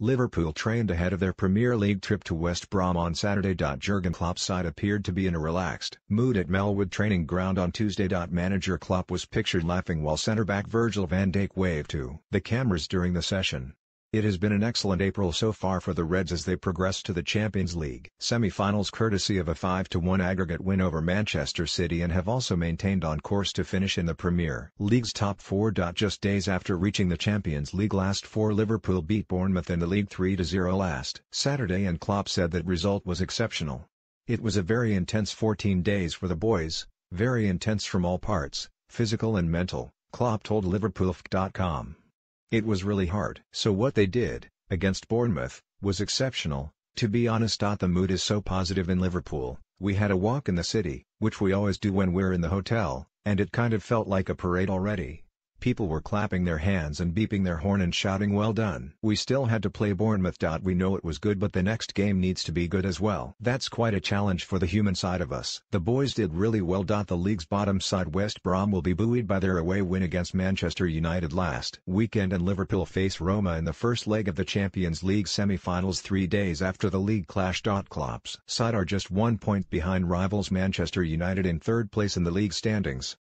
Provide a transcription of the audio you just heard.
Liverpool trained ahead of their Premier League trip to West Brom on Saturday. Jurgen Klopp's side appeared to be in a relaxed mood at Melwood training ground on Tuesday. Manager Klopp was pictured laughing while centre-back Virgil van Dijk waved to the cameras during the session. It has been an excellent April so far for the Reds as they progress to the Champions League semi-finals courtesy of a 5-1 aggregate win over Manchester City and have also maintained on course to finish in the Premier League's top four. Just days after reaching the Champions League last four Liverpool beat Bournemouth in the league 3-0 last Saturday and Klopp said that result was exceptional. It was a very intense 14 days for the boys, very intense from all parts, physical and mental, Klopp told Liverpool.com. It was really hard. So what they did, against Bournemouth, was exceptional, to be honest. The mood is so positive in Liverpool, we had a walk in the city, which we always do when we're in the hotel, and it kind of felt like a parade already. People were clapping their hands and beeping their horn and shouting well done. We still had to play Bournemouth. We know it was good but the next game needs to be good as well. That's quite a challenge for the human side of us. The boys did really well. The league's bottom side West Brom will be buoyed by their away win against Manchester United last weekend and Liverpool face Roma in the first leg of the Champions League semi-finals three days after the league clash. Klopp's side are just one point behind rivals Manchester United in third place in the league standings.